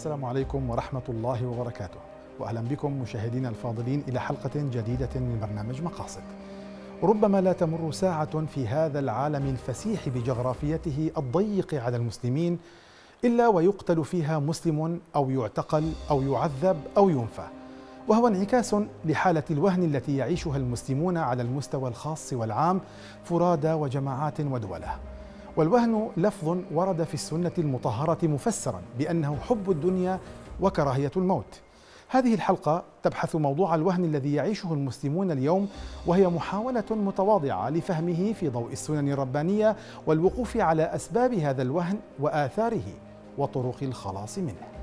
السلام عليكم ورحمة الله وبركاته وأهلا بكم مشاهدينا الفاضلين إلى حلقة جديدة من برنامج مقاصد ربما لا تمر ساعة في هذا العالم الفسيح بجغرافيته الضيق على المسلمين إلا ويقتل فيها مسلم أو يعتقل أو يعذب أو ينفى وهو انعكاس لحالة الوهن التي يعيشها المسلمون على المستوى الخاص والعام فرادى وجماعات ودوله والوهن لفظ ورد في السنة المطهرة مفسرا بأنه حب الدنيا وكراهية الموت هذه الحلقة تبحث موضوع الوهن الذي يعيشه المسلمون اليوم وهي محاولة متواضعة لفهمه في ضوء السنن الربانية والوقوف على أسباب هذا الوهن وآثاره وطرق الخلاص منه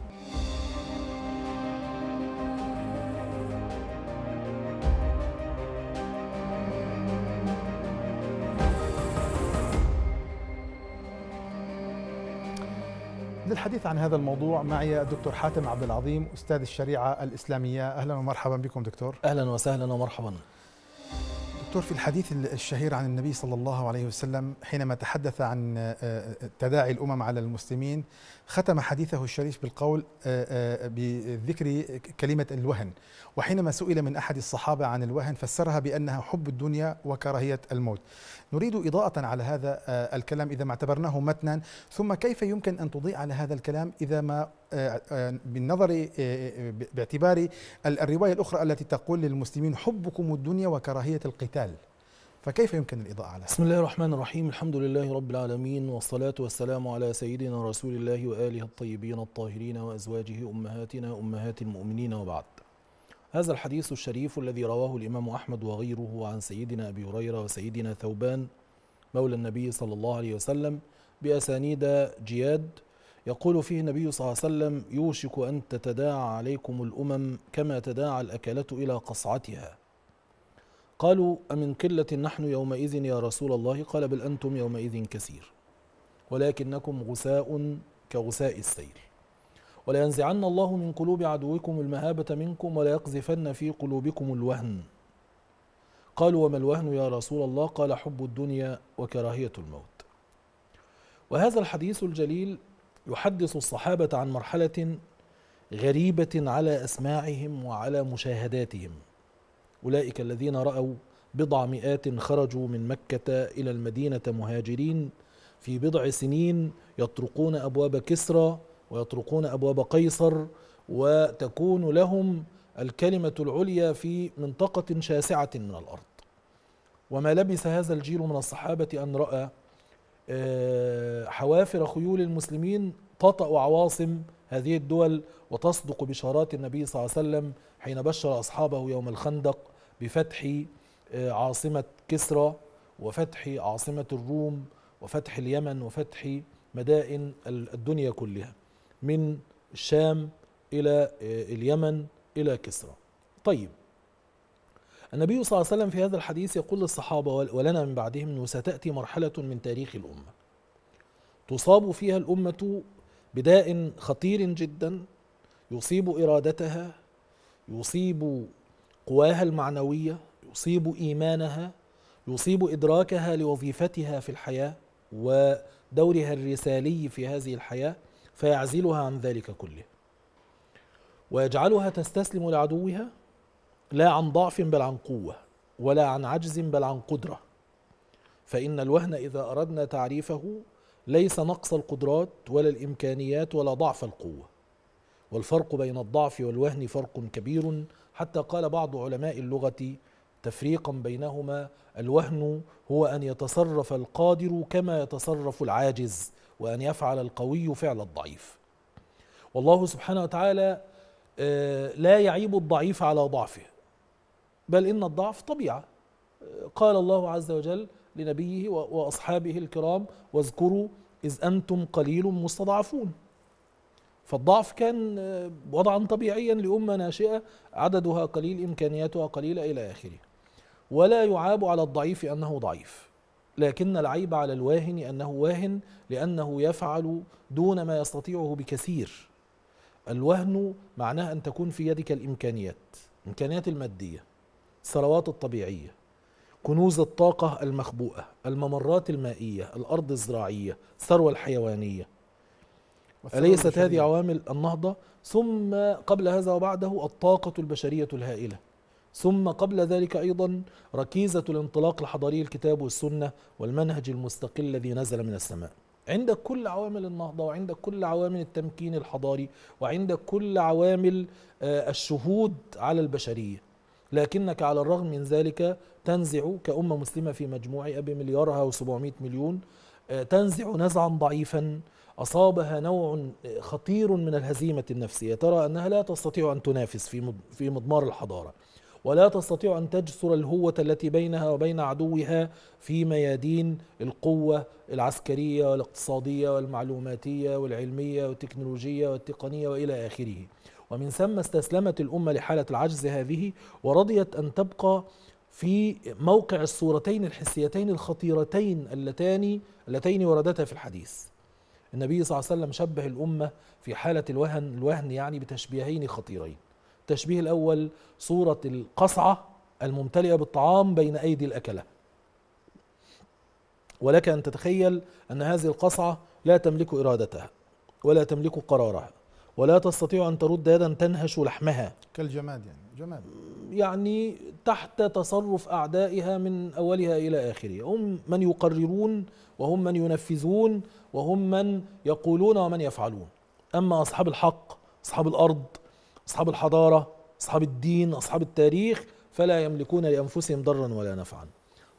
للحديث عن هذا الموضوع معي الدكتور حاتم عبد العظيم استاذ الشريعه الاسلاميه اهلا ومرحبا بكم دكتور اهلا وسهلا ومرحبا دكتور في الحديث الشهير عن النبي صلى الله عليه وسلم حينما تحدث عن آه، آه، تداعي الامم على المسلمين ختم حديثه الشريف بالقول آه، بذكر كلمه الوهن وحينما سئل من احد الصحابه عن الوهن فسرها بانها حب الدنيا وكراهيه الموت نريد اضاءه على هذا الكلام اذا ما اعتبرناه متنا ثم كيف يمكن ان تضيء على هذا الكلام اذا ما آه، آه، بالنظر آه، باعتبار الرواية الأخرى التي تقول للمسلمين حبكم الدنيا وكراهية القتال فكيف يمكن الإضاءة على بسم الله الرحمن الرحيم الحمد لله رب العالمين والصلاة والسلام على سيدنا رسول الله وآله الطيبين الطاهرين وأزواجه أمهاتنا أمهات المؤمنين وبعد هذا الحديث الشريف الذي رواه الإمام أحمد وغيره عن سيدنا أبي هريرة وسيدنا ثوبان مولى النبي صلى الله عليه وسلم بأسانيد جياد يقول فيه النبي صلى الله عليه وسلم يوشك أن تتداعى عليكم الأمم كما تداعى الأكلة إلى قصعتها قالوا أمن قلة نحن يومئذ يا رسول الله قال بل أنتم يومئذ كثير ولكنكم غثاء كغثاء السيل ولينزعن الله من قلوب عدوكم المهابة منكم وليقذفن في قلوبكم الوهن قالوا وما الوهن يا رسول الله قال حب الدنيا وكراهية الموت وهذا الحديث الجليل يحدث الصحابة عن مرحلة غريبة على أسماعهم وعلى مشاهداتهم أولئك الذين رأوا بضع مئات خرجوا من مكة إلى المدينة مهاجرين في بضع سنين يطرقون أبواب كسرى ويطرقون أبواب قيصر وتكون لهم الكلمة العليا في منطقة شاسعة من الأرض وما لبث هذا الجيل من الصحابة أن رأى آه، حوافر خيول المسلمين تطأ عواصم هذه الدول وتصدق بشارات النبي صلى الله عليه وسلم حين بشر أصحابه يوم الخندق بفتح آه، عاصمة كسرى وفتح عاصمة الروم وفتح اليمن وفتح مدائن الدنيا كلها من الشام إلى آه، اليمن إلى كسرى طيب النبي صلى الله عليه وسلم في هذا الحديث يقول للصحابة ولنا من بعدهم وستأتي مرحلة من تاريخ الأمة تصاب فيها الأمة بداء خطير جدا يصيب إرادتها يصيب قواها المعنوية يصيب إيمانها يصيب إدراكها لوظيفتها في الحياة ودورها الرسالي في هذه الحياة فيعزلها عن ذلك كله ويجعلها تستسلم لعدوها لا عن ضعف بل عن قوه ولا عن عجز بل عن قدره فان الوهن اذا اردنا تعريفه ليس نقص القدرات ولا الامكانيات ولا ضعف القوه والفرق بين الضعف والوهن فرق كبير حتى قال بعض علماء اللغه تفريقا بينهما الوهن هو ان يتصرف القادر كما يتصرف العاجز وان يفعل القوي فعل الضعيف والله سبحانه وتعالى آه، لا يعيب الضعيف على ضعفه بل إن الضعف طبيعة قال الله عز وجل لنبيه وأصحابه الكرام واذكروا إذ أنتم قليل مستضعفون فالضعف كان آه، وضعا طبيعيا لأمة ناشئة عددها قليل إمكانياتها قليلة إلى آخره ولا يعاب على الضعيف أنه ضعيف لكن العيب على الواهن أنه واهن لأنه يفعل دون ما يستطيعه بكثير الوهن معناه أن تكون في يدك الإمكانيات إمكانيات المادية الثروات الطبيعية كنوز الطاقة المخبوءة الممرات المائية الأرض الزراعية الثروة الحيوانية أليست هذه عوامل النهضة ثم قبل هذا وبعده الطاقة البشرية الهائلة ثم قبل ذلك أيضا ركيزة الانطلاق الحضاري الكتاب والسنة والمنهج المستقل الذي نزل من السماء عندك كل عوامل النهضة وعندك كل عوامل التمكين الحضاري وعندك كل عوامل آه، الشهود على البشرية لكنك على الرغم من ذلك تنزع كأمة مسلمة في مجموع بمليارها و700 مليون آه، تنزع نزعا ضعيفا أصابها نوع آه، خطير من الهزيمة النفسية ترى أنها لا تستطيع أن تنافس في مضمار الحضارة ولا تستطيع أن تجسر الهوة التي بينها وبين عدوها في ميادين القوة العسكرية والاقتصادية والمعلوماتية والعلمية والتكنولوجية والتقنية وإلى آخره ومن ثم استسلمت الأمة لحالة العجز هذه ورضيت أن تبقى في موقع الصورتين الحسيتين الخطيرتين اللتان اللتين وردتا في الحديث النبي صلى الله عليه وسلم شبه الأمة في حالة الوهن الوهن يعني بتشبيهين خطيرين التشبيه الأول صورة القصعة الممتلئة بالطعام بين أيدي الأكلة ولك أن تتخيل أن هذه القصعة لا تملك إرادتها ولا تملك قرارها ولا تستطيع أن ترد يدا تنهش لحمها كالجماد يعني جماد يعني تحت تصرف أعدائها من أولها إلى آخره هم من يقررون وهم من ينفذون وهم من يقولون ومن يفعلون أما أصحاب الحق أصحاب الأرض أصحاب الحضارة أصحاب الدين أصحاب التاريخ فلا يملكون لأنفسهم ضرا ولا نفعا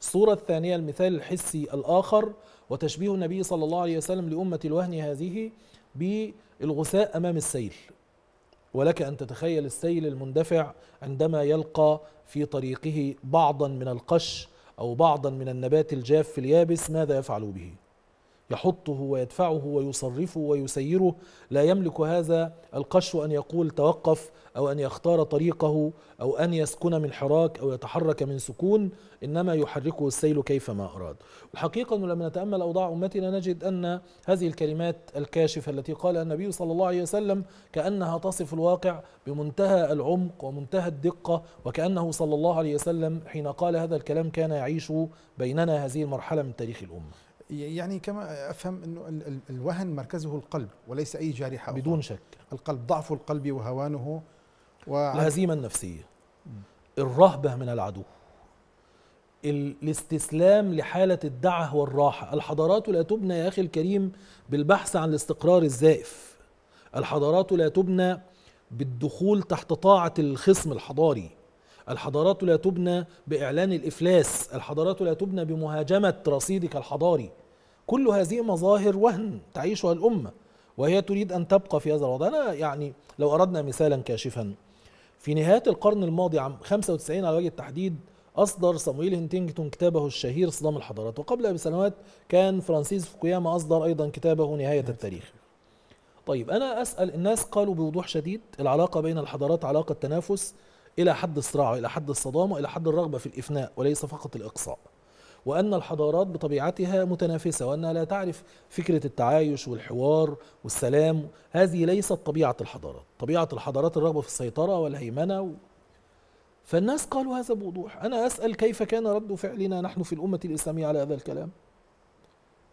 الصورة الثانية المثال الحسي الآخر وتشبيه النبي صلى الله عليه وسلم لأمة الوهن هذه ب الغثاء أمام السيل ولك أن تتخيل السيل المندفع عندما يلقى في طريقه بعضا من القش أو بعضا من النبات الجاف في اليابس ماذا يفعل به؟ يحطه ويدفعه ويصرفه ويسيره لا يملك هذا القش أن يقول توقف أو أن يختار طريقه أو أن يسكن من حراك أو يتحرك من سكون إنما يحركه السيل كيفما أراد الحقيقة أنه لما نتأمل أوضاع أمتنا نجد أن هذه الكلمات الكاشفة التي قال النبي صلى الله عليه وسلم كأنها تصف الواقع بمنتهى العمق ومنتهى الدقة وكأنه صلى الله عليه وسلم حين قال هذا الكلام كان يعيش بيننا هذه المرحلة من تاريخ الأمة يعني كما افهم انه الوهن مركزه القلب وليس اي جارحه بدون شك القلب ضعف القلب وهوانه و... الهزيمه النفسيه الرهبه من العدو الاستسلام لحالة الدعه والراحة الحضارات لا تبنى يا أخي الكريم بالبحث عن الاستقرار الزائف الحضارات لا تبنى بالدخول تحت طاعة الخصم الحضاري الحضارات لا تبنى باعلان الافلاس الحضارات لا تبنى بمهاجمه رصيدك الحضاري كل هذه مظاهر وهن تعيشها الامه وهي تريد ان تبقى في هذا الوضع انا يعني لو اردنا مثالا كاشفا في نهايه القرن الماضي عام 95 على وجه التحديد أصدر صمويل هنتينجتون كتابه الشهير صدام الحضارات وقبلها بسنوات كان فرانسيس فوكوياما أصدر أيضا كتابه نهاية التاريخ طيب أنا أسأل الناس قالوا بوضوح شديد العلاقة بين الحضارات علاقة تنافس إلى حد الصراع إلى حد الصدام إلى حد الرغبة في الإفناء وليس فقط الإقصاء وأن الحضارات بطبيعتها متنافسة وأنها لا تعرف فكرة التعايش والحوار والسلام هذه ليست طبيعة الحضارات طبيعة الحضارات الرغبة في السيطرة والهيمنة و... فالناس قالوا هذا بوضوح أنا أسأل كيف كان رد فعلنا نحن في الأمة الإسلامية على هذا الكلام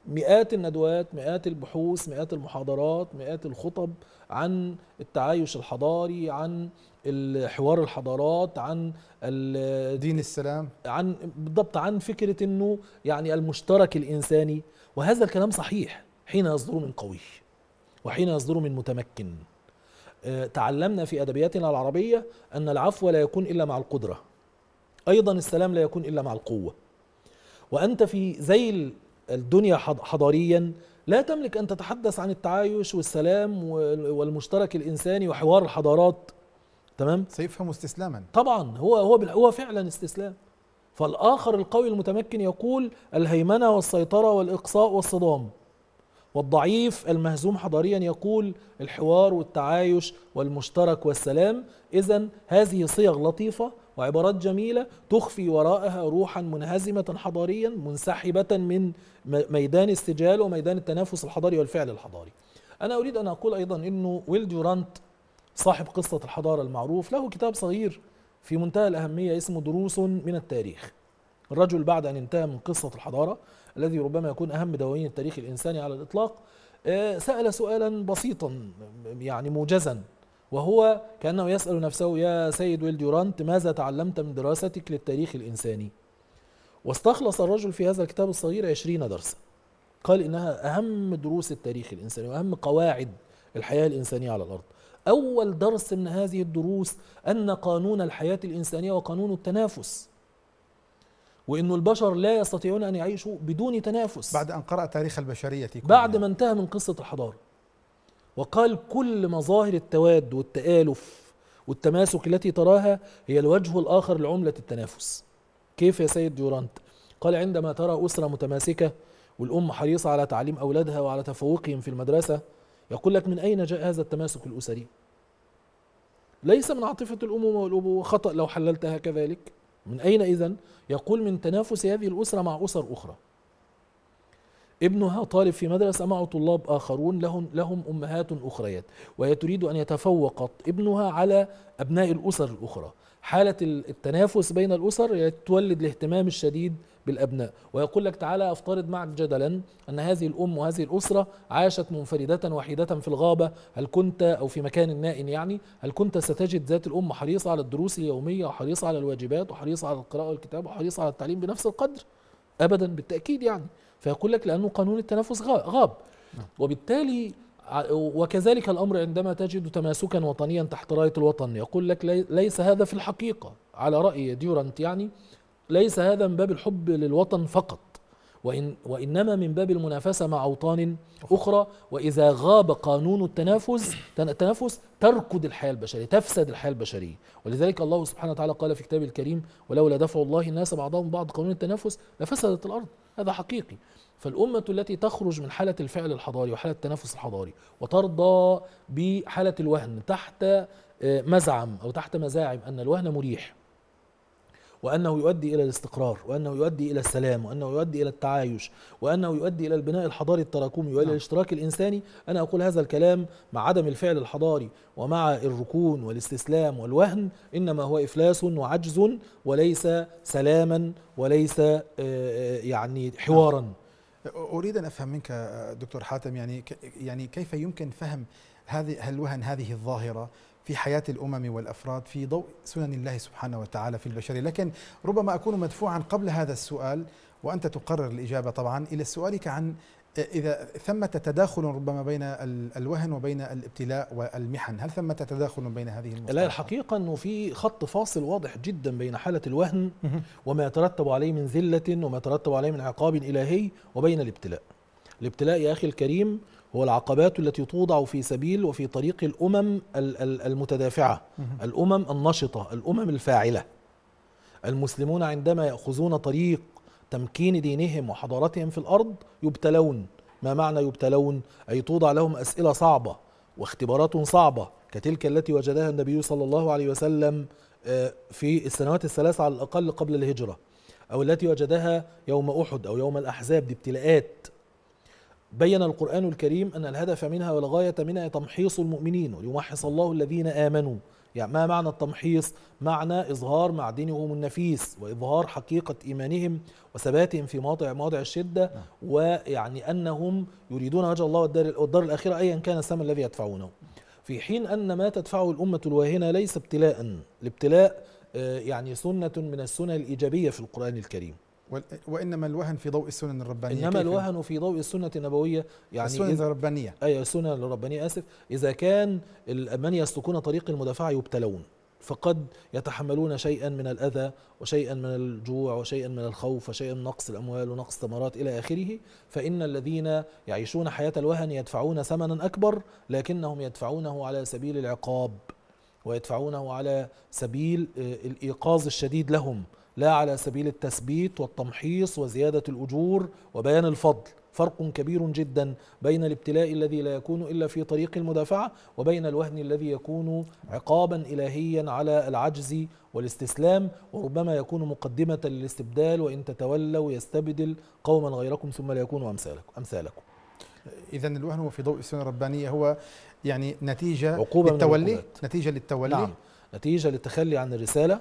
مئات الندوات مئات البحوث مئات المحاضرات مئات الخطب عن التعايش الحضاري عن حوار الحضارات عن دين السلام عن بالضبط عن فكره انه يعني المشترك الانساني وهذا الكلام صحيح حين يصدر من قوي وحين يصدر من متمكن آه، تعلمنا في ادبياتنا العربيه ان العفو لا يكون الا مع القدره ايضا السلام لا يكون الا مع القوه وانت في زي الدنيا حضاريا لا تملك ان تتحدث عن التعايش والسلام والمشترك الانساني وحوار الحضارات تمام سيفهم استسلاما طبعا هو هو هو فعلا استسلام فالآخر القوي المتمكن يقول الهيمنة والسيطرة والإقصاء والصدام والضعيف المهزوم حضاريا يقول الحوار والتعايش والمشترك والسلام إذا هذه صيغ لطيفة وعبارات جميلة تخفي وراءها روحا منهزمة حضاريا منسحبة من ميدان السجال وميدان التنافس الحضاري والفعل الحضاري أنا أريد أن أقول أيضا أنه ويل دورانت صاحب قصة الحضارة المعروف له كتاب صغير في منتهى الأهمية اسمه دروس من التاريخ الرجل بعد أن انتهى من قصة الحضارة الذي ربما يكون أهم دواوين التاريخ الإنساني على الإطلاق آه، سأل سؤالا بسيطا يعني موجزا وهو كأنه يسأل نفسه يا سيد ويل ديورانت ماذا تعلمت من دراستك للتاريخ الإنساني واستخلص الرجل في هذا الكتاب الصغير عشرين درسا قال إنها أهم دروس التاريخ الإنساني وأهم قواعد الحياة الإنسانية على الأرض أول درس من هذه الدروس أن قانون الحياة الإنسانية وقانون التنافس وأن البشر لا يستطيعون أن يعيشوا بدون تنافس بعد أن قرأ تاريخ البشرية بعد ما انتهى من قصة الحضارة وقال كل مظاهر التواد والتآلف والتماسك التي تراها هي الوجه الآخر لعملة التنافس كيف يا سيد ديورانت؟ قال عندما ترى أسرة متماسكة والأم حريصة على تعليم أولادها وعلى تفوقهم في المدرسة يقول لك من أين جاء هذا التماسك الأسري ليس من عاطفة الأمومة والأبوة خطأ لو حللتها كذلك من أين إذا يقول من تنافس هذه الأسرة مع أسر أخرى ابنها طالب في مدرسة معه طلاب آخرون لهم, لهم أمهات أخريات وهي تريد أن يتفوق ابنها على أبناء الأسر الأخرى حالة التنافس بين الأسر تولد الاهتمام الشديد بالأبناء ويقول لك تعالى أفترض معك جدلا أن هذه الأم وهذه الأسرة عاشت منفردة وحيدة في الغابة هل كنت أو في مكان نائم يعني هل كنت ستجد ذات الأم حريصة على الدروس اليومية وحريصة على الواجبات وحريصة على القراءة والكتاب وحريصة على التعليم بنفس القدر أبدا بالتأكيد يعني فيقول لك لأنه قانون التنافس غاب نعم. وبالتالي وكذلك الأمر عندما تجد تماسكا وطنيا تحت راية الوطن يقول لك ليس هذا في الحقيقة على رأي ديورانت يعني ليس هذا من باب الحب للوطن فقط وإن وإنما من باب المنافسة مع أوطان أخرى وإذا غاب قانون التنافس التنافس تركض الحياة البشرية تفسد الحياة البشرية ولذلك الله سبحانه وتعالى قال في كتابه الكريم ولولا دفع الله الناس بعضهم بعض قانون التنافس لفسدت الأرض هذا حقيقي فالأمة التي تخرج من حالة الفعل الحضاري وحالة التنافس الحضاري وترضى بحالة الوهن تحت آه، مزعم أو تحت مزاعم أن الوهن مريح وأنه يؤدي إلى الاستقرار وأنه يؤدي إلى السلام وأنه يؤدي إلى التعايش وأنه يؤدي إلى البناء الحضاري التراكمي وإلى نعم. الاشتراك الإنساني أنا أقول هذا الكلام مع عدم الفعل الحضاري ومع الركون والاستسلام والوهن إنما هو إفلاس وعجز وليس سلاما وليس آه، آه، يعني حوارا نعم. اريد ان افهم منك دكتور حاتم يعني يعني كيف يمكن فهم هذه الوهن هذه الظاهره في حياة الأمم والأفراد في ضوء سنن الله سبحانه وتعالى في البشرية لكن ربما أكون مدفوعا قبل هذا السؤال وأنت تقرر الإجابة طبعا إلى سؤالك عن إذا ثمة تداخل ربما بين الوهن وبين الابتلاء والمحن هل ثمة تداخل بين هذه المصطلحات؟ لا الحقيقة أنه في خط فاصل واضح جدا بين حالة الوهن وما يترتب عليه من ذلة وما يترتب عليه من عقاب إلهي وبين الابتلاء الابتلاء يا أخي الكريم هو العقبات التي توضع في سبيل وفي طريق الأمم المتدافعة الأمم النشطة الأمم الفاعلة المسلمون عندما يأخذون طريق تمكين دينهم وحضارتهم في الأرض يبتلون ما معنى يبتلون أي توضع لهم أسئلة صعبة واختبارات صعبة كتلك التي وجدها النبي صلى الله عليه وسلم آه، في السنوات الثلاث على الأقل قبل الهجرة أو التي وجدها يوم أحد أو يوم الأحزاب دي ابتلاءات بين القرآن الكريم أن الهدف منها والغاية منها تمحيص المؤمنين وليمحص الله الذين آمنوا يعني ما معنى التمحيص؟ معنى إظهار معدنهم النفيس وإظهار حقيقة إيمانهم وثباتهم في مواضع مواضع الشدة نعم. ويعني أنهم يريدون وجه الله والدار الآخرة أيا كان الثمن الذي يدفعونه في حين أن ما تدفعه الأمة الواهنة ليس ابتلاء الابتلاء آه، يعني سنة من السنن الإيجابية في القرآن الكريم وانما الوهن في ضوء السنن الربانيه انما الوهن في ضوء السنه النبويه يعني السنن الربانيه اي أيوة، السنن الربانيه اسف اذا كان من يسلكون طريق المدافعه يبتلون فقد يتحملون شيئا من الاذى وشيئا من الجوع وشيئا من الخوف وشيئا من نقص الاموال ونقص الثمرات الى اخره فان الذين يعيشون حياه الوهن يدفعون ثمنا اكبر لكنهم يدفعونه على سبيل العقاب ويدفعونه على سبيل آه، الايقاظ الشديد لهم لا على سبيل التثبيت والتمحيص وزيادة الأجور وبيان الفضل فرق كبير جدا بين الابتلاء الذي لا يكون إلا في طريق المدافعة وبين الوهن الذي يكون عقابا إلهيا على العجز والاستسلام وربما يكون مقدمة للاستبدال وإن تتولوا يستبدل قوما غيركم ثم لا يكونوا أمثالكم, أمثالكم. إذا الوهن في ضوء السنة الربانية هو يعني نتيجة عقوبة للتولي نتيجة للتولي نعم نتيجة للتخلي عن الرسالة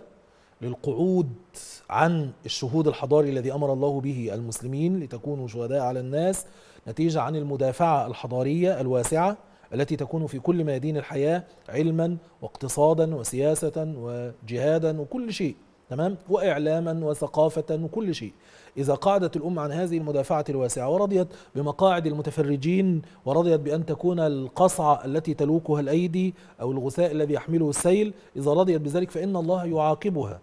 للقعود عن الشهود الحضاري الذي امر الله به المسلمين لتكونوا شهداء على الناس نتيجه عن المدافعه الحضاريه الواسعه التي تكون في كل ميادين الحياه علما واقتصادا وسياسه وجهادا وكل شيء تمام واعلاما وثقافه وكل شيء اذا قعدت الامه عن هذه المدافعه الواسعه ورضيت بمقاعد المتفرجين ورضيت بان تكون القصعه التي تلوكها الايدي او الغثاء الذي يحمله السيل اذا رضيت بذلك فان الله يعاقبها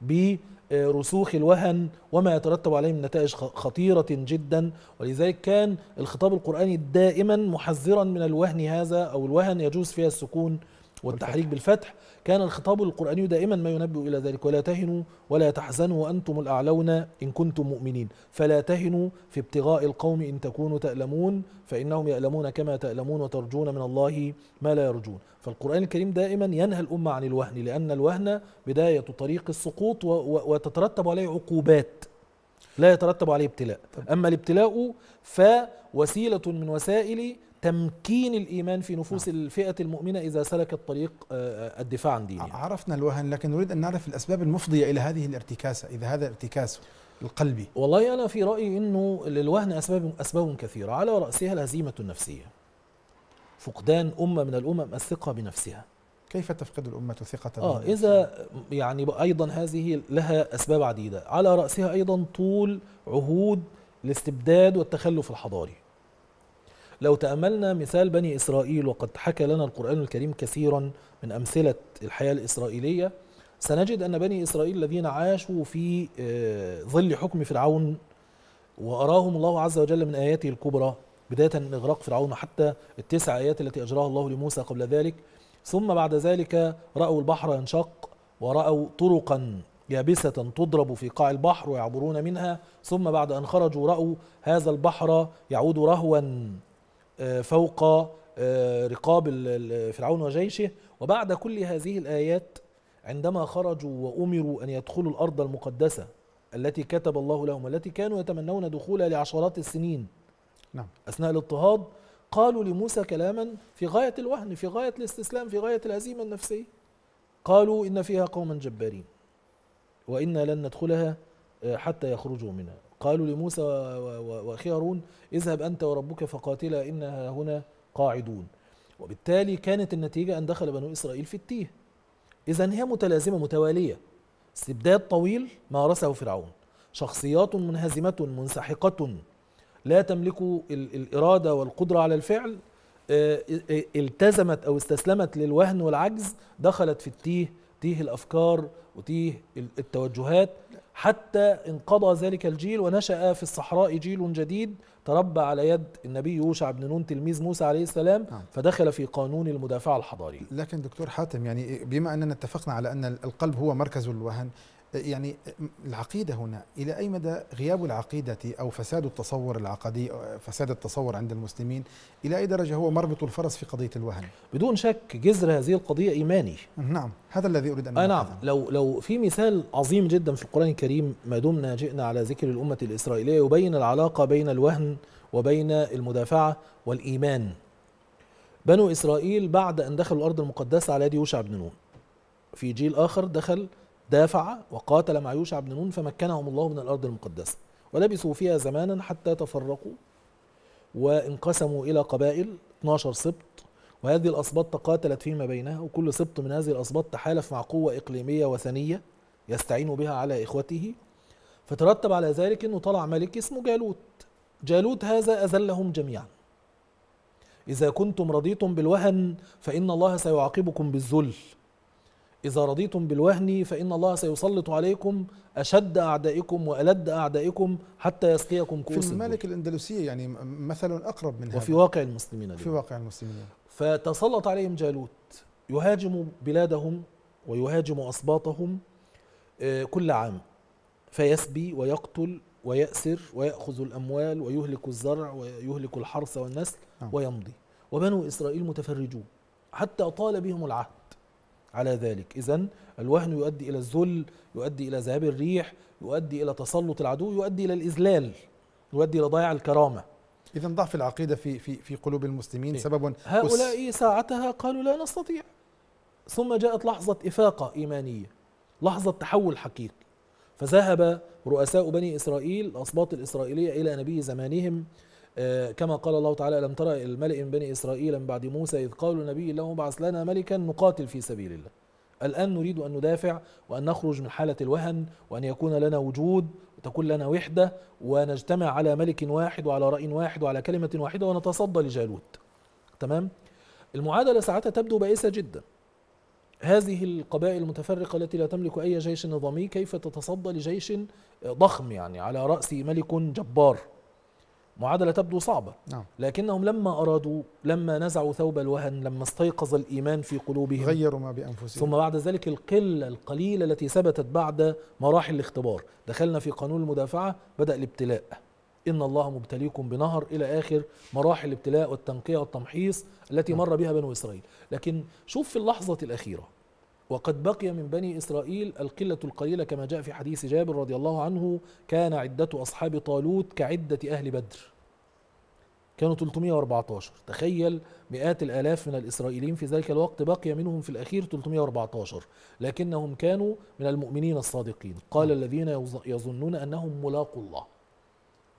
برسوخ الوهن وما يترتب عليه من نتائج خطيرة جدا ولذلك كان الخطاب القرآني دائما محذرا من الوهن هذا أو الوهن يجوز فيها السكون والتحريك بالفتح كان الخطاب القرآني دائما ما ينبئ إلى ذلك ولا تهنوا ولا تحزنوا وأنتم الأعلون إن كنتم مؤمنين فلا تهنوا في ابتغاء القوم إن تكونوا تألمون فإنهم يألمون كما تألمون وترجون من الله ما لا يرجون فالقرآن الكريم دائما ينهى الأمة عن الوهن لأن الوهن بداية طريق السقوط وتترتب عليه عقوبات لا يترتب عليه ابتلاء أما الابتلاء فوسيلة من وسائل تمكين الإيمان في نفوس نعم. الفئة المؤمنة إذا سلكت طريق آه، الدفاع عن دينها عرفنا الوهن لكن نريد أن نعرف الأسباب المفضية إلى هذه الارتكاسة إذا هذا الارتكاس القلبي والله أنا في رأيي أنه للوهن أسباب, أسباب كثيرة على رأسها الهزيمة النفسية فقدان أمة من الأمم الثقة بنفسها كيف تفقد الأمة ثقة آه إذا يعني أيضا هذه لها أسباب عديدة على رأسها أيضا طول عهود الاستبداد والتخلف الحضاري لو تأملنا مثال بني إسرائيل وقد حكى لنا القرآن الكريم كثيرا من أمثلة الحياة الإسرائيلية سنجد أن بني إسرائيل الذين عاشوا في آه، ظل حكم فرعون وأراهم الله عز وجل من آياته الكبرى بداية من إغراق فرعون حتى التسع آيات التي أجراها الله لموسى قبل ذلك ثم بعد ذلك رأوا البحر ينشق ورأوا طرقا يابسة تضرب في قاع البحر ويعبرون منها ثم بعد أن خرجوا رأوا هذا البحر يعود رهوا آه، فوق آه، رقاب فرعون وجيشه وبعد كل هذه الآيات عندما خرجوا وأمروا أن يدخلوا الأرض المقدسة التي كتب الله لهم التي كانوا يتمنون دخولها لعشرات السنين نعم. أثناء الاضطهاد قالوا لموسى كلاما في غاية الوهن في غاية الاستسلام في غاية الهزيمة النفسية قالوا إن فيها قوما جبارين وإنا لن ندخلها آه، حتى يخرجوا منها قالوا لموسى واخي هارون اذهب انت وربك فقاتلا انها هنا قاعدون وبالتالي كانت النتيجه ان دخل بنو اسرائيل في التيه اذا هي متلازمه متواليه استبداد طويل مارسه فرعون شخصيات منهزمه منسحقه لا تملك الاراده والقدره على الفعل آه، آه، آه، التزمت او استسلمت للوهن والعجز دخلت في التيه تيه الافكار وتيه التوجهات حتى انقضى ذلك الجيل ونشأ في الصحراء جيل جديد تربى على يد النبي يوشع بن نون تلميذ موسى عليه السلام نعم. فدخل في قانون المدافعة الحضارية لكن دكتور حاتم يعني بما أننا اتفقنا على أن القلب هو مركز الوهن يعني العقيدة هنا إلى أي مدى غياب العقيدة أو فساد التصور العقدي فساد التصور عند المسلمين إلى أي درجة هو مربط الفرس في قضية الوهن بدون شك جذر هذه القضية إيماني نعم هذا الذي أريد أن آه نعم لو, لو في مثال عظيم جدا في القرآن الكريم ما دمنا جئنا على ذكر الأمة الإسرائيلية يبين العلاقة بين الوهن وبين المدافعة والإيمان بنو إسرائيل بعد أن دخلوا الأرض المقدسة على يد يوشع بن نون في جيل آخر دخل دافع وقاتل مع يوشع بن نون فمكنهم الله من الأرض المقدسة ولبثوا فيها زمانا حتى تفرقوا وانقسموا إلى قبائل 12 سبط وهذه الأسباط تقاتلت فيما بينها وكل سبط من هذه الأسباط تحالف مع قوة إقليمية وثنية يستعين بها على إخوته فترتب على ذلك أنه طلع ملك اسمه جالوت جالوت هذا أذلهم جميعا إذا كنتم رضيتم بالوهن فإن الله سيعاقبكم بالذل إذا رضيتم بالوهن فإن الله سيسلط عليكم أشد أعدائكم وألد أعدائكم حتى يسقيكم كؤوس في الممالك الأندلسية يعني مثل أقرب من هذا وفي يعني. واقع المسلمين في واقع المسلمين فتسلط عليهم جالوت يهاجم بلادهم ويهاجم أصباطهم آه، كل عام فيسبي ويقتل ويأسر ويأخذ الأموال ويهلك الزرع ويهلك الحرث والنسل نعم. ويمضي وبنو إسرائيل متفرجون حتى طال بهم العهد على ذلك إذا الوهن يؤدي إلى الذل يؤدي إلى ذهاب الريح يؤدي إلى تسلط العدو يؤدي إلى الإذلال يؤدي إلى ضياع الكرامة إذا ضعف العقيدة في في في قلوب المسلمين إيه؟ سبب هؤلاء ساعتها قالوا لا نستطيع ثم جاءت لحظة إفاقة إيمانية لحظة تحول حقيقي فذهب رؤساء بني إسرائيل الأسباط الإسرائيلية إلى نبي زمانهم آه، كما قال الله تعالى لم ترى الملئ من بني إسرائيل من بعد موسى إذ قالوا النبي اللهم بعث لنا ملكا نقاتل في سبيل الله الآن نريد أن ندافع وأن نخرج من حالة الوهن وأن يكون لنا وجود وتكون لنا وحدة ونجتمع على ملك واحد وعلى رأي واحد وعلى كلمة واحدة ونتصدى لجالوت تمام؟ المعادلة ساعتها تبدو بائسة جدا هذه القبائل المتفرقة التي لا تملك أي جيش نظامي كيف تتصدى لجيش ضخم يعني على رأس ملك جبار معادلة تبدو صعبة نعم. لكنهم لما أرادوا لما نزعوا ثوب الوهن لما استيقظ الإيمان في قلوبهم غيروا ما بأنفسهم ثم بعد ذلك القلة القليلة التي ثبتت بعد مراحل الاختبار دخلنا في قانون المدافعة بدأ الابتلاء إن الله مبتليكم بنهر إلى آخر مراحل الابتلاء والتنقية والتمحيص التي نعم. مر بها بنو إسرائيل لكن شوف في اللحظة الأخيرة وقد بقي من بني إسرائيل القلة القليلة كما جاء في حديث جابر رضي الله عنه كان عدة أصحاب طالوت كعدة أهل بدر كانوا 314 تخيل مئات الآلاف من الإسرائيليين في ذلك الوقت بقي منهم في الأخير 314 لكنهم كانوا من المؤمنين الصادقين قال الذين يظنون أنهم ملاقوا الله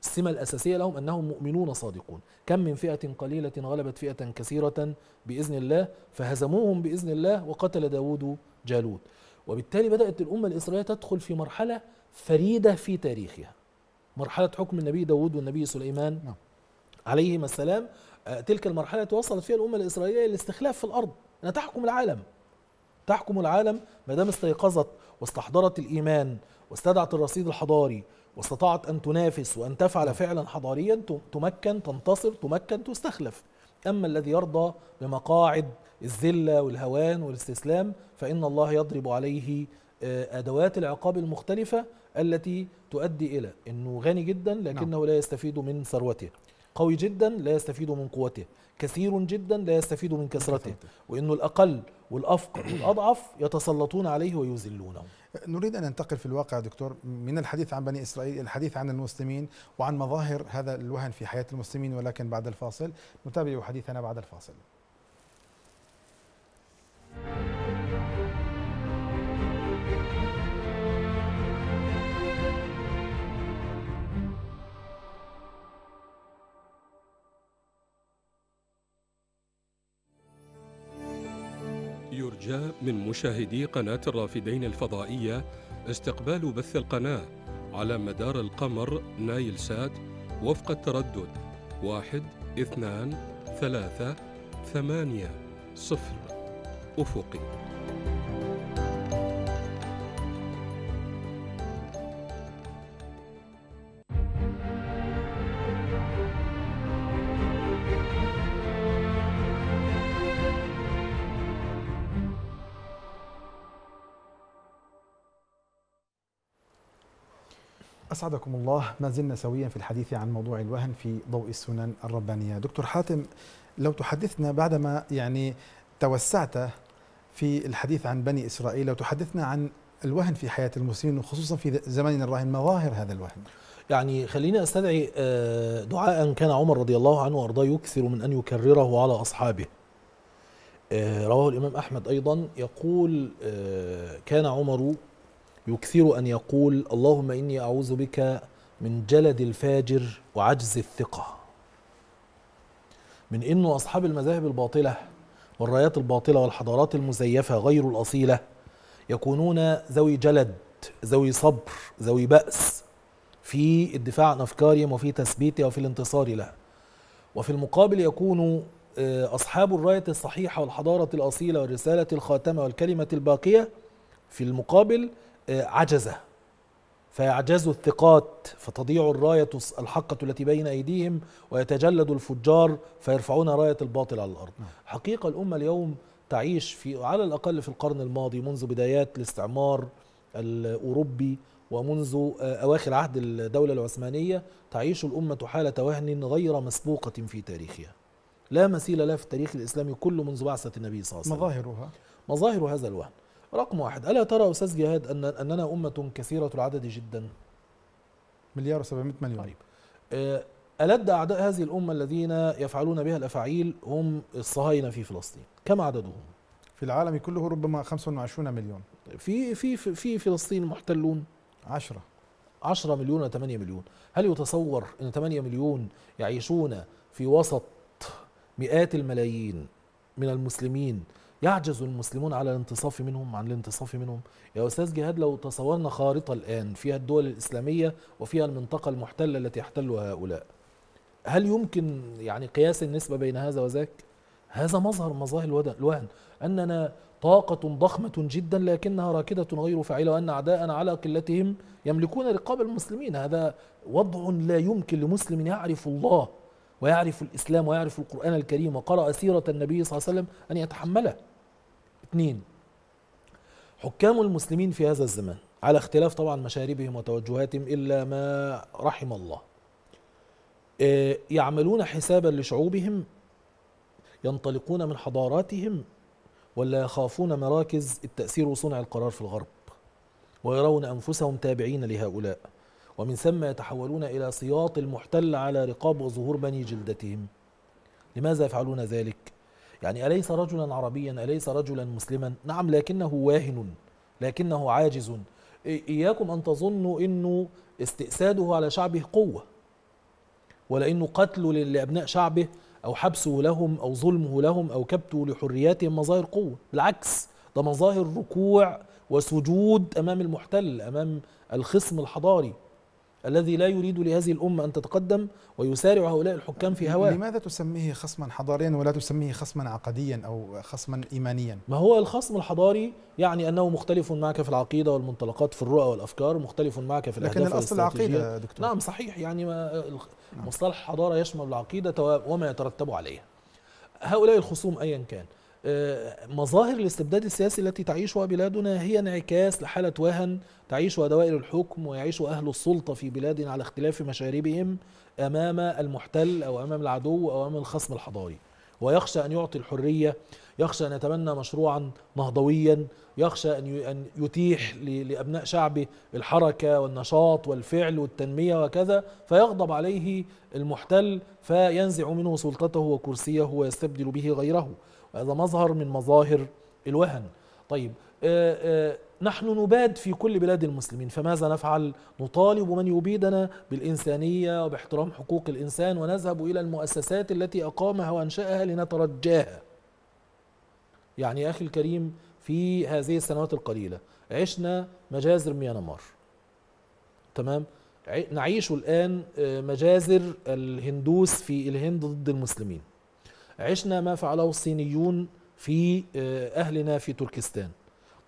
السمة الأساسية لهم أنهم مؤمنون صادقون كم من فئة قليلة غلبت فئة كثيرة بإذن الله فهزموهم بإذن الله وقتل داود جالوت وبالتالي بدأت الأمة الإسرائيلية تدخل في مرحلة فريدة في تاريخها مرحلة حكم النبي داود والنبي سليمان نعم. عليهما السلام آه، تلك المرحلة وصلت فيها الأمة الإسرائيلية للاستخلاف في الأرض أنها تحكم العالم تحكم العالم ما دام استيقظت واستحضرت الإيمان واستدعت الرصيد الحضاري واستطاعت أن تنافس وأن تفعل فعلا حضاريا تمكن تنتصر تمكن تستخلف أما الذي يرضى بمقاعد الذلة والهوان والاستسلام فإن الله يضرب عليه آه، أدوات العقاب المختلفة التي تؤدي إلى أنه غني جدا نعم. لكنه لا يستفيد من ثروته قوي جدا لا يستفيد من قوته كثير جدا لا يستفيد من كثرته وأنه الأقل والأفقر والأضعف يتسلطون عليه ويذلونه نريد أن ننتقل في الواقع دكتور من الحديث عن بني إسرائيل الى الحديث عن المسلمين وعن مظاهر هذا الوهن في حياة المسلمين ولكن بعد الفاصل نتابع حديثنا بعد الفاصل من مشاهدي قناة الرافدين الفضائية استقبال بث القناة على مدار القمر نايل سات وفق التردد واحد اثنان ثلاثة ثمانية صفر أفقي أسعدكم الله ما زلنا سويا في الحديث عن موضوع الوهن في ضوء السنن الربانية دكتور حاتم لو تحدثنا بعدما يعني توسعت في الحديث عن بني إسرائيل لو تحدثنا عن الوهن في حياة المسلمين وخصوصا في زماننا الراهن مظاهر هذا الوهن يعني خلينا استدعي آه، دعاء كان عمر رضي الله عنه وارضاه يكثر من ان يكرره على اصحابه آه، رواه الامام احمد ايضا يقول آه، كان عمر يكثر أن يقول اللهم إني أعوذ بك من جلد الفاجر وعجز الثقة من أنه أصحاب المذاهب الباطلة والرايات الباطلة والحضارات المزيفة غير الأصيلة يكونون ذوي جلد ذوي صبر ذوي بأس في الدفاع عن أفكارهم وفي تثبيتها وفي الانتصار لها وفي المقابل يكون آه، أصحاب الراية الصحيحة والحضارة الأصيلة والرسالة الخاتمة والكلمة الباقية في المقابل عجزه فيعجز الثقات فتضيع الراية الحقة التي بين أيديهم ويتجلد الفجار فيرفعون راية الباطل على الأرض نعم. حقيقة الأمة اليوم تعيش في على الأقل في القرن الماضي منذ بدايات الاستعمار الأوروبي ومنذ أواخر عهد الدولة العثمانية تعيش الأمة حالة وهن غير مسبوقة في تاريخها لا مثيل لها في التاريخ الإسلامي كله منذ بعثة النبي صلى الله عليه وسلم مظاهرها مظاهر هذا الوهن رقم واحد ألا ترى أستاذ جهاد أن أننا أمة كثيرة العدد جدا مليار و700 مليون طيب آه، ألد أعداء هذه الأمة الذين يفعلون بها الأفاعيل هم الصهاينة في فلسطين كم عددهم؟ في العالم كله ربما 25 مليون في في في فلسطين محتلون 10 10 مليون و 8 مليون هل يتصور ان 8 مليون يعيشون في وسط مئات الملايين من المسلمين يعجز المسلمون على الانتصاف منهم عن الانتصاف منهم يا أستاذ جهاد لو تصورنا خارطة الآن فيها الدول الإسلامية وفيها المنطقة المحتلة التي يحتلها هؤلاء هل يمكن يعني قياس النسبة بين هذا وذاك؟ هذا مظهر مظاهر الوهن أننا طاقة ضخمة جدا لكنها راكدة غير فاعلة وأن أعداءنا على قلتهم يملكون رقاب المسلمين هذا وضع لا يمكن لمسلم يعرف الله ويعرف الإسلام ويعرف القرآن الكريم وقرأ سيرة النبي صلى الله عليه وسلم أن يتحمله اثنين حكام المسلمين في هذا الزمان على اختلاف طبعا مشاربهم وتوجهاتهم إلا ما رحم الله آه، يعملون حسابا لشعوبهم ينطلقون من حضاراتهم ولا يخافون مراكز التأثير وصنع القرار في الغرب ويرون أنفسهم تابعين لهؤلاء ومن ثم يتحولون إلى سياط المحتل على رقاب وظهور بني جلدتهم لماذا يفعلون ذلك؟ يعني أليس رجلا عربيا أليس رجلا مسلما نعم لكنه واهن لكنه عاجز إياكم أن تظنوا أنه استئساده على شعبه قوة ولا أنه قتله لأبناء شعبه أو حبسه لهم أو ظلمه لهم أو كبته لحرياتهم مظاهر قوة بالعكس ده مظاهر ركوع وسجود أمام المحتل أمام الخصم الحضاري الذي لا يريد لهذه الأمة أن تتقدم ويسارع هؤلاء الحكام في هواء لماذا تسميه خصما حضاريا ولا تسميه خصما عقديا أو خصما إيمانيا ما هو الخصم الحضاري يعني أنه مختلف معك في العقيدة والمنطلقات في الرؤى والأفكار مختلف معك في الأهداف لكن الأصل العقيدة دكتور نعم صحيح يعني نعم. مصطلح الحضارة يشمل العقيدة وما يترتب عليها هؤلاء الخصوم أيا كان مظاهر الاستبداد السياسي التي تعيشها بلادنا هي انعكاس لحالة وهن تعيشها دوائر الحكم ويعيش أهل السلطة في بلادنا على اختلاف مشاربهم أمام المحتل أو أمام العدو أو أمام الخصم الحضاري ويخشى أن يعطي الحرية يخشى أن يتبنى مشروعا نهضويا يخشى أن يتيح لأبناء شعبه الحركة والنشاط والفعل والتنمية وكذا فيغضب عليه المحتل فينزع منه سلطته وكرسيه ويستبدل به غيره هذا مظهر من مظاهر الوهن طيب آه، آه، نحن نباد في كل بلاد المسلمين فماذا نفعل؟ نطالب من يبيدنا بالإنسانية وباحترام حقوق الإنسان ونذهب إلى المؤسسات التي أقامها وأنشأها لنترجاها يعني يا أخي الكريم في هذه السنوات القليلة عشنا مجازر ميانمار تمام؟ نعيش الآن آه، مجازر الهندوس في الهند ضد المسلمين عشنا ما فعله الصينيون في آه، أهلنا في تركستان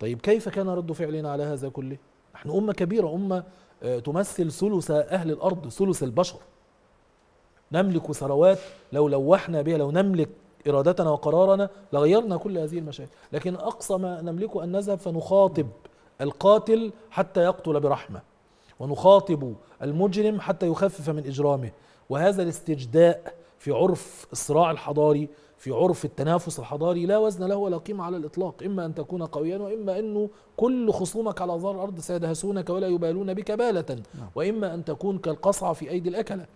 طيب كيف كان رد فعلنا على هذا كله؟ نحن أمة كبيرة أمة آه، تمثل ثلث أهل الأرض ثلث البشر نملك ثروات لو لوحنا بها لو نملك إرادتنا وقرارنا لغيرنا كل هذه المشاكل لكن أقصى ما نملكه أن نذهب فنخاطب القاتل حتى يقتل برحمة ونخاطب المجرم حتى يخفف من إجرامه وهذا الاستجداء في عرف الصراع الحضاري في عرف التنافس الحضاري لا وزن له ولا قيمة على الإطلاق إما أن تكون قويا وإما أنه كل خصومك على ظهر الأرض سيدهسونك ولا يبالون بك بالة نعم. وإما أن تكون كالقصعة في أيدي الأكلة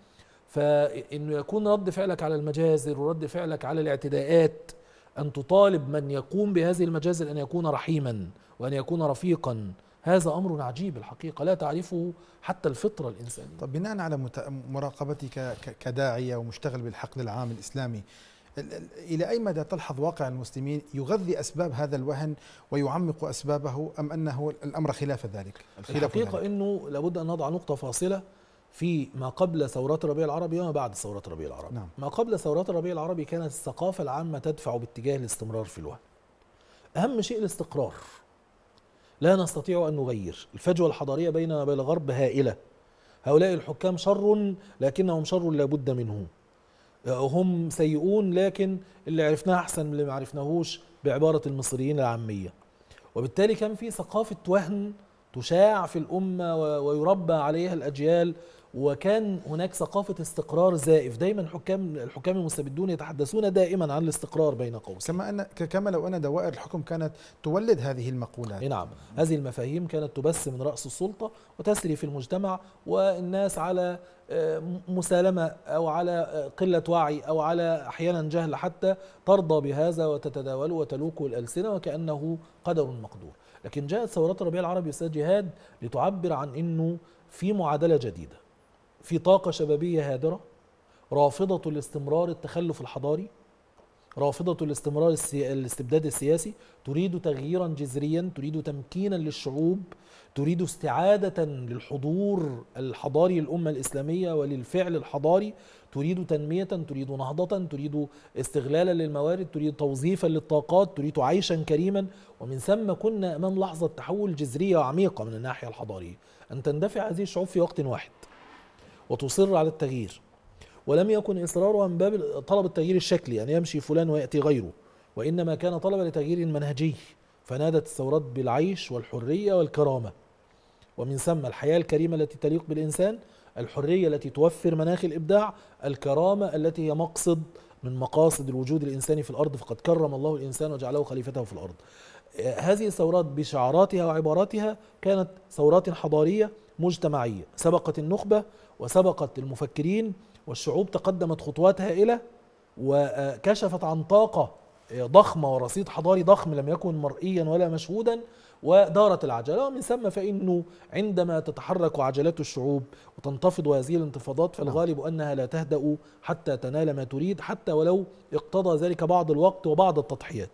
فإنه يكون رد فعلك على المجازر ورد فعلك على الاعتداءات أن تطالب من يقوم بهذه المجازر أن يكون رحيما وأن يكون رفيقا هذا أمر عجيب الحقيقة لا تعرفه حتى الفطرة الإنسانية طب بناء على مراقبتك كداعية ومشتغل بالحقل العام الإسلامي إلى أي مدى تلحظ واقع المسلمين يغذي أسباب هذا الوهن ويعمق أسبابه أم أنه الأمر خلاف ذلك الخلاف الحقيقة ذلك؟ أنه لابد أن نضع نقطة فاصلة في ما قبل ثورات الربيع العربي وما بعد ثورات الربيع العربي نعم. ما قبل ثورات الربيع العربي كانت الثقافة العامة تدفع باتجاه الاستمرار في الوهن أهم شيء الاستقرار لا نستطيع أن نغير الفجوة الحضارية بيننا وبين الغرب هائلة هؤلاء الحكام شر لكنهم شر لا بد منه أه، هم سيئون لكن اللي عرفناه أحسن من اللي ما عرفناهوش بعبارة المصريين العامية وبالتالي كان في ثقافة وهن تشاع في الأمة ويربى عليها الأجيال وكان هناك ثقافة استقرار زائف دايما حكام الحكام المستبدون يتحدثون دائما عن الاستقرار بين قوسين كما أن كما لو أن دوائر الحكم كانت تولد هذه المقولات نعم هذه المفاهيم كانت تبث من رأس السلطة وتسري في المجتمع والناس على آه، مسالمة أو على آه، قلة وعي أو على أحيانا جهل حتى ترضى بهذا وتتداول وتلوك الألسنة وكأنه قدر مقدور لكن جاءت ثورات الربيع العربي أستاذ جهاد لتعبر عن أنه في معادلة جديدة في طاقة شبابية هادرة رافضة الاستمرار التخلف الحضاري رافضة الاستمرار السي... الاستبداد السياسي تريد تغييرا جذريا تريد تمكينا للشعوب تريد استعادة للحضور الحضاري للأمة الإسلامية وللفعل الحضاري تريد تنمية تريد نهضة تريد استغلالا للموارد تريد توظيفا للطاقات تريد عيشا كريما ومن ثم كنا أمام لحظة تحول جذرية عميقة من الناحية الحضارية أن تندفع هذه الشعوب في وقت واحد وتصر على التغيير ولم يكن إصرارها من باب طلب التغيير الشكلي أن يعني يمشي فلان ويأتي غيره وإنما كان طلب لتغيير منهجي فنادت الثورات بالعيش والحرية والكرامة ومن ثم الحياة الكريمة التي تليق بالإنسان الحرية التي توفر مناخ الإبداع الكرامة التي هي مقصد من مقاصد الوجود الإنساني في الأرض فقد كرم الله الإنسان وجعله خليفته في الأرض هذه الثورات بشعاراتها وعباراتها كانت ثورات حضارية مجتمعية سبقت النخبة وسبقت المفكرين والشعوب تقدمت خطوات هائلة وكشفت عن طاقة ضخمة ورصيد حضاري ضخم لم يكن مرئيا ولا مشهودا ودارت العجلة ومن ثم فإنه عندما تتحرك عجلات الشعوب وتنتفض هذه الانتفاضات نعم. فالغالب أنها لا تهدأ حتى تنال ما تريد حتى ولو اقتضى ذلك بعض الوقت وبعض التضحيات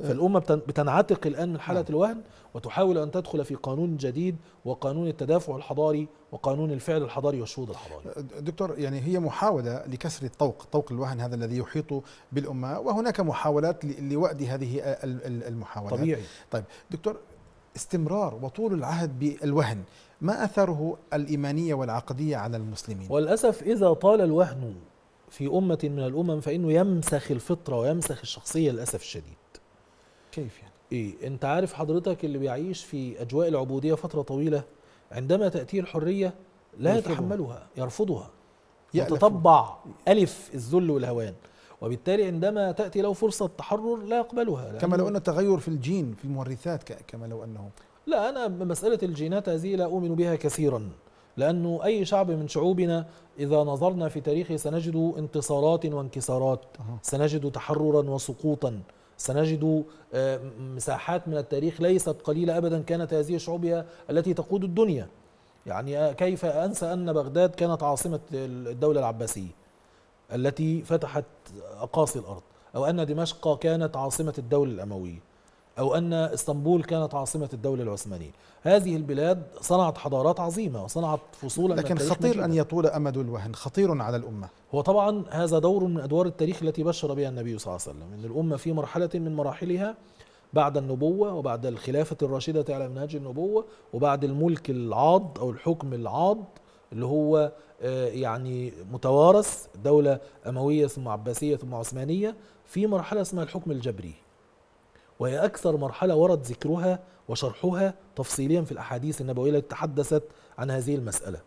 فالامه بتنعتق الان من حاله نعم. الوهن وتحاول ان تدخل في قانون جديد وقانون التدافع الحضاري وقانون الفعل الحضاري والشهود الحضاري. أه، دكتور يعني هي محاوله لكسر الطوق، طوق الوهن هذا الذي يحيط بالامه وهناك محاولات لوأد هذه المحاولات. طبيعي. طيب دكتور استمرار وطول العهد بالوهن ما أثره الإيمانية والعقدية على المسلمين والأسف إذا طال الوهن في أمة من الأمم فإنه يمسخ الفطرة ويمسخ الشخصية للأسف الشديد كيف يعني ايه انت عارف حضرتك اللي بيعيش في اجواء العبوديه فتره طويله عندما تاتيه الحريه لا يتحملها يرفضها يتطبع الف الذل والهوان وبالتالي عندما تاتي له فرصه التحرر لا يقبلها كما لو ان تغير في الجين في المورثات كما لو انه لا انا مساله الجينات هذه لا اؤمن بها كثيرا لانه اي شعب من شعوبنا اذا نظرنا في تاريخه سنجد انتصارات وانكسارات سنجد تحررا وسقوطا سنجد آه، مساحات من التاريخ ليست قليلة أبدا كانت هذه الشعوب التي تقود الدنيا يعني آه، كيف أنسى أن بغداد كانت عاصمة الدولة العباسية التي فتحت أقاصي الأرض أو أن دمشق كانت عاصمة الدولة الأموية أو أن اسطنبول كانت عاصمة الدولة العثمانية هذه البلاد صنعت حضارات عظيمة وصنعت فصولا لكن خطير أن يطول أمد الوهن خطير على الأمة وطبعا هذا دور من أدوار التاريخ التي بشر بها النبي صلى الله عليه وسلم أن الأمة في مرحلة من مراحلها بعد النبوة وبعد الخلافة الراشدة على منهج النبوة وبعد الملك العاض أو الحكم العاض اللي هو آه، يعني متوارث دولة أموية ثم عباسية ثم عثمانية في مرحلة اسمها الحكم الجبري وهي أكثر مرحلة ورد ذكرها وشرحها تفصيليا في الأحاديث النبوية التي تحدثت عن هذه المسألة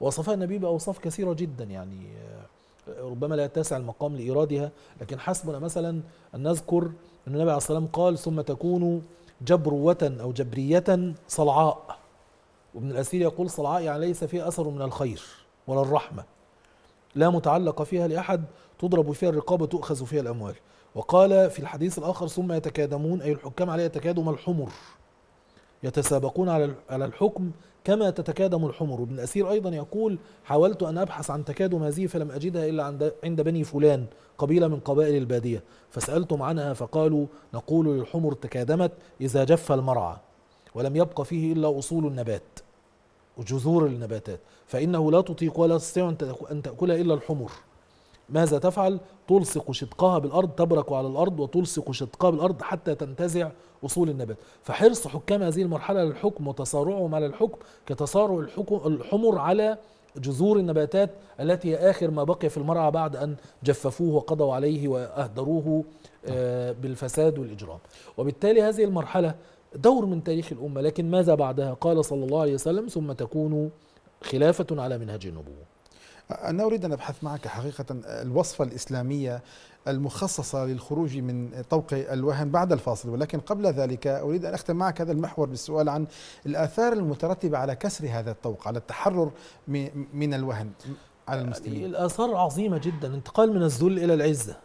وصفها النبي بأوصاف كثيرة جدا يعني آه، ربما لا يتسع المقام لإيرادها لكن حسبنا مثلا أن نذكر أن النبي عليه الصلاة والسلام قال ثم تكون جبروة أو جبرية صلعاء وابن الأسير يقول صلعاء يعني ليس فيها أثر من الخير ولا الرحمة لا متعلق فيها لأحد تضرب فيها الرقابة تؤخذ فيها الأموال وقال في الحديث الآخر ثم يتكادمون أي الحكام عليه يتكادم الحمر يتسابقون على الحكم كما تتكادم الحمر وابن أسير أيضا يقول حاولت أن أبحث عن تكادم هذه فلم أجدها إلا عند, عند بني فلان قبيلة من قبائل البادية فسألتم عنها فقالوا نقول للحمر تكادمت إذا جف المرعى ولم يبق فيه إلا أصول النبات وجذور النباتات فإنه لا تطيق ولا تستطيع أن تأكلها إلا الحمر ماذا تفعل؟ تلصق شدقها بالأرض تبرك على الأرض وتلصق شدقها بالأرض حتى تنتزع أصول النبات فحرص حكام هذه المرحلة للحكم وتصارعهم على الحكم كتصارع الحمر على جذور النباتات التي هي آخر ما بقي في المرعى بعد أن جففوه وقضوا عليه وأهدروه آه، بالفساد والإجرام وبالتالي هذه المرحلة دور من تاريخ الأمة لكن ماذا بعدها قال صلى الله عليه وسلم ثم تكون خلافة على منهج النبوة أنا أريد أن أبحث معك حقيقة الوصفة الإسلامية المخصصة للخروج من طوق الوهن بعد الفاصل ولكن قبل ذلك أريد أن أختم معك هذا المحور بالسؤال عن الآثار المترتبة على كسر هذا الطوق على التحرر من الوهن على المسلمين آه، الآثار عظيمة جدا انتقال من الذل إلى العزة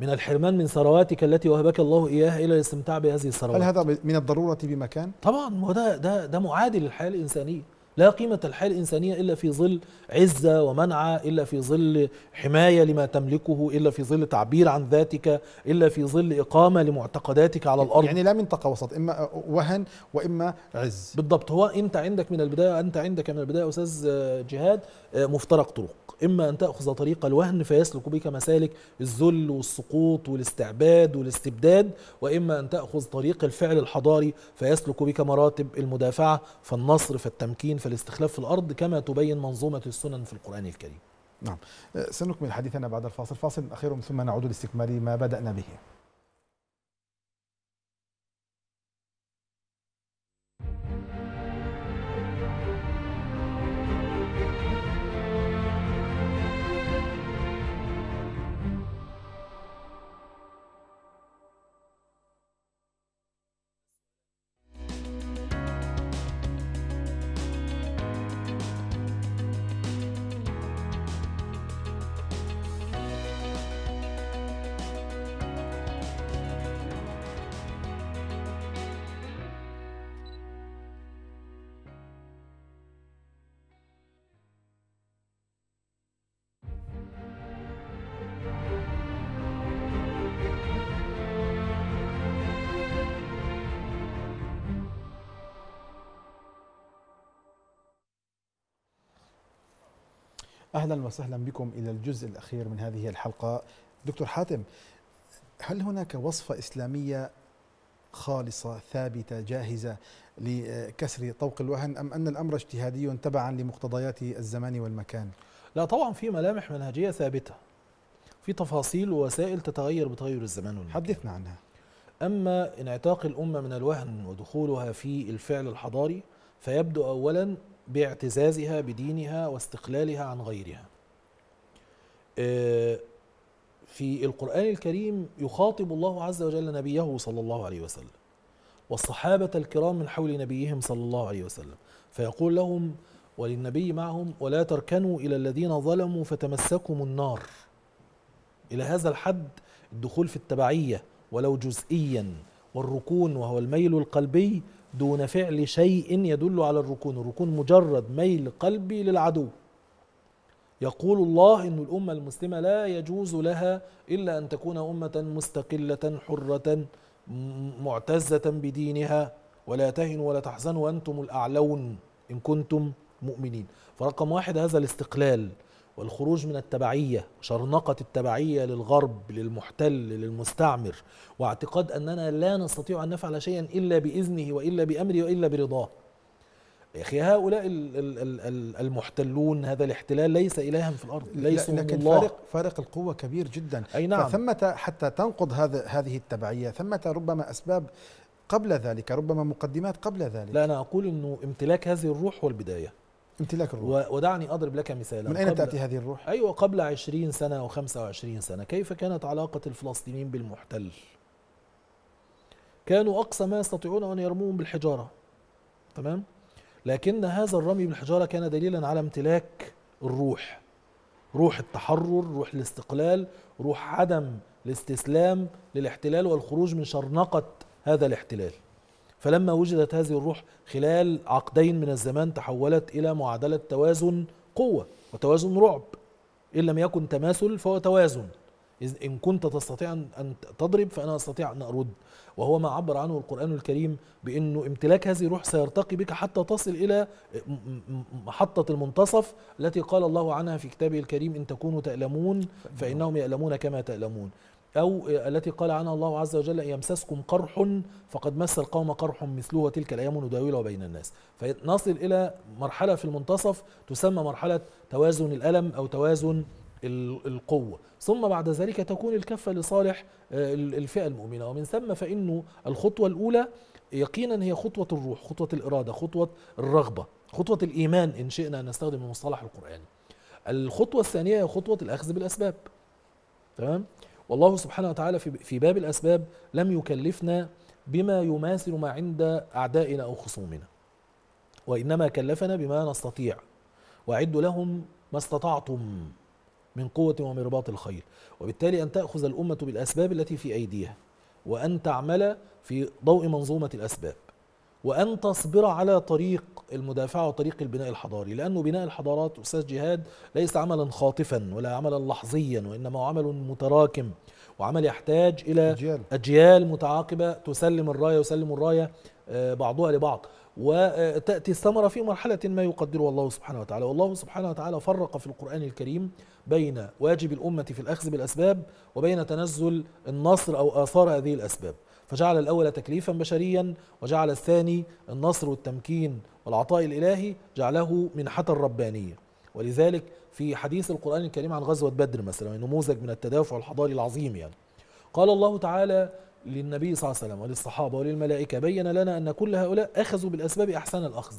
من الحرمان من ثرواتك التي وهبك الله إياها إلى الاستمتاع بهذه الثروات هل هذا من الضرورة بمكان؟ طبعا وده ده ده معادي للحياة الإنسانية لا قيمة الحياة الإنسانية إلا في ظل عزة ومنعة إلا في ظل حماية لما تملكه إلا في ظل تعبير عن ذاتك إلا في ظل إقامة لمعتقداتك على الأرض يعني لا منطقة وسط إما وهن وإما عز بالضبط هو أنت عندك من البداية أنت عندك من البداية أستاذ جهاد آه، مفترق طرق إما أن تأخذ طريق الوهن فيسلك بك مسالك الذل والسقوط والاستعباد والاستبداد وإما أن تأخذ طريق الفعل الحضاري فيسلك بك مراتب المدافعة فالنصر فالتمكين في الاستخلاف في الأرض كما تبين منظومة السنن في القرآن الكريم نعم آه، سنكمل حديثنا بعد الفاصل فاصل أخير ثم نعود لاستكمال ما بدأنا به اهلا وسهلا بكم الى الجزء الاخير من هذه الحلقه دكتور حاتم هل هناك وصفه اسلاميه خالصه ثابته جاهزه لكسر طوق الوهن ام ان الامر اجتهادي تبعا لمقتضيات الزمان والمكان لا طبعا في ملامح منهجيه ثابته في تفاصيل ووسائل تتغير بتغير الزمان والمكان حدثنا عنها أما انعتاق الأمة من الوهن ودخولها في الفعل الحضاري فيبدو أولا باعتزازها بدينها واستقلالها عن غيرها آه، في القرآن الكريم يخاطب الله عز وجل نبيه صلى الله عليه وسلم والصحابة الكرام من حول نبيهم صلى الله عليه وسلم فيقول لهم وللنبي معهم ولا تركنوا إلى الذين ظلموا فتمسكم النار إلى هذا الحد الدخول في التبعية ولو جزئيا والركون وهو الميل القلبي دون فعل شيء يدل على الركون الركون مجرد ميل قلبي للعدو يقول الله أن الأمة المسلمة لا يجوز لها إلا أن تكون أمة مستقلة حرة معتزة بدينها ولا تهنوا ولا تحزنوا وأنتم الأعلون إن كنتم مؤمنين فرقم واحد هذا الاستقلال والخروج من التبعية شرنقة التبعية للغرب للمحتل للمستعمر واعتقاد أننا لا نستطيع أن نفعل شيئا إلا بإذنه وإلا بأمره وإلا برضاه يا اخي هؤلاء المحتلون هذا الاحتلال ليس الها في الارض ليس لكن الله. فارق فارق القوه كبير جدا اي نعم فثمه حتى تنقض هذا هذه التبعيه ثمه ربما اسباب قبل ذلك ربما مقدمات قبل ذلك لا انا اقول انه امتلاك هذه الروح هو البدايه امتلاك الروح ودعني أضرب لك مثالا من أين تأتي هذه الروح؟ أيوة قبل 20 سنة و25 سنة كيف كانت علاقة الفلسطينيين بالمحتل؟ كانوا أقصى ما يستطيعون أن يرموهم بالحجارة تمام؟ لكن هذا الرمي بالحجارة كان دليلا على امتلاك الروح روح التحرر روح الاستقلال روح عدم الاستسلام للاحتلال والخروج من شرنقة هذا الاحتلال فلما وجدت هذه الروح خلال عقدين من الزمان تحولت إلى معادلة توازن قوة وتوازن رعب إن لم يكن تماثل فهو توازن إن كنت تستطيع أن تضرب فأنا أستطيع أن أرد وهو ما عبر عنه القرآن الكريم بأنه امتلاك هذه الروح سيرتقي بك حتى تصل إلى محطة المنتصف التي قال الله عنها في كتابه الكريم إن تكونوا تألمون فإنهم يألمون كما تألمون أو التي قال عنها الله عز وجل إن يمسسكم قرح فقد مس القوم قرح مثله وتلك الأيام نداولها بين الناس فنصل إلى مرحلة في المنتصف تسمى مرحلة توازن الألم أو توازن القوة ثم بعد ذلك تكون الكفة لصالح آه، الفئة المؤمنة ومن ثم فإنه الخطوة الأولى يقينا هي خطوة الروح خطوة الإرادة خطوة الرغبة خطوة الإيمان إن شئنا أن نستخدم المصطلح القرآني الخطوة الثانية هي خطوة الأخذ بالأسباب تمام والله سبحانه وتعالى في باب الأسباب لم يكلفنا بما يماثل ما عند أعدائنا أو خصومنا وإنما كلفنا بما نستطيع وأعد لهم ما استطعتم من قوة ومن رباط الخيل وبالتالي أن تأخذ الأمة بالأسباب التي في أيديها وأن تعمل في ضوء منظومة الأسباب وأن تصبر على طريق المدافعة وطريق البناء الحضاري لأنه بناء الحضارات أستاذ جهاد ليس عملا خاطفا ولا عملا لحظيا وإنما هو عمل متراكم وعمل يحتاج إلى أجيال, أجيال متعاقبة تسلم الراية وسلم الراية آه، بعضها لبعض وتأتي الثمرة في مرحلة ما يقدرها الله سبحانه وتعالى والله سبحانه وتعالى فرق في القرآن الكريم بين واجب الأمة في الأخذ بالأسباب وبين تنزل النصر أو آثار هذه الأسباب فجعل الأول تكليفا بشريا وجعل الثاني النصر والتمكين والعطاء الإلهي جعله منحة ربانية ولذلك في حديث القرآن الكريم عن غزوة بدر مثلا نموذج من التدافع الحضاري العظيم يعني قال الله تعالى للنبي صلى الله عليه وسلم وللصحابة وللملائكة بين لنا أن كل هؤلاء أخذوا بالأسباب أحسن الأخذ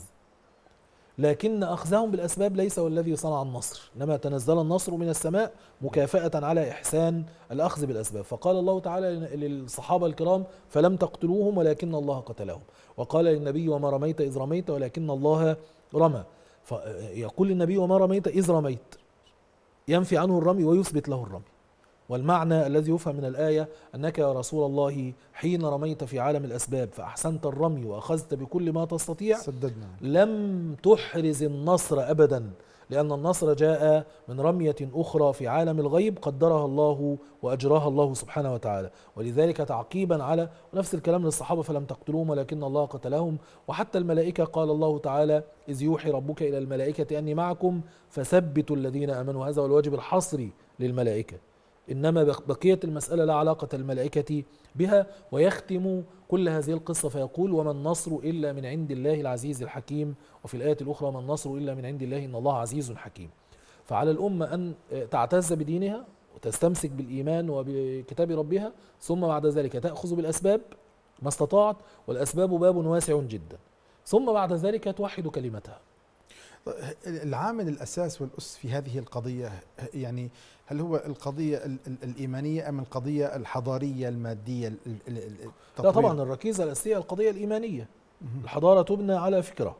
لكن أخذهم بالأسباب ليس هو الذي صنع النصر إنما تنزل النصر من السماء مكافأة على إحسان الأخذ بالأسباب فقال الله تعالى للصحابة الكرام فلم تقتلوهم ولكن الله قتلهم وقال للنبي وما رميت إذ رميت ولكن الله رمى يقول النبي وما رميت إذ رميت ينفي عنه الرمي ويثبت له الرمي والمعنى الذي يفهم من الآية أنك يا رسول الله حين رميت في عالم الأسباب فأحسنت الرمي وأخذت بكل ما تستطيع سددنا لم تحرز النصر أبدا لأن النصر جاء من رمية أخرى في عالم الغيب قدرها الله وأجراها الله سبحانه وتعالى ولذلك تعقيبا على ونفس الكلام للصحابة فلم تقتلوهم ولكن الله قتلهم وحتى الملائكة قال الله تعالى إذ يوحي ربك إلى الملائكة أني معكم فثبتوا الذين آمنوا هذا هو الواجب الحصري للملائكة إنما بقية المسألة لا علاقة الملائكة بها ويختم كل هذه القصة فيقول وما النصر إلا من عند الله العزيز الحكيم وفي الآية الأخرى ما النصر إلا من عند الله إن الله عزيز حكيم فعلى الأمة أن آه، تعتز بدينها وتستمسك بالإيمان وبكتاب ربها ثم بعد ذلك تأخذ بالأسباب ما استطاعت والأسباب باب واسع جدا ثم بعد ذلك توحد كلمتها طيب، العامل الأساس والأس في هذه القضية يعني هل هو القضية الإيمانية أم القضية الحضارية المادية لا طبعا الركيزة الأساسية القضية الإيمانية الحضارة تبنى على فكرة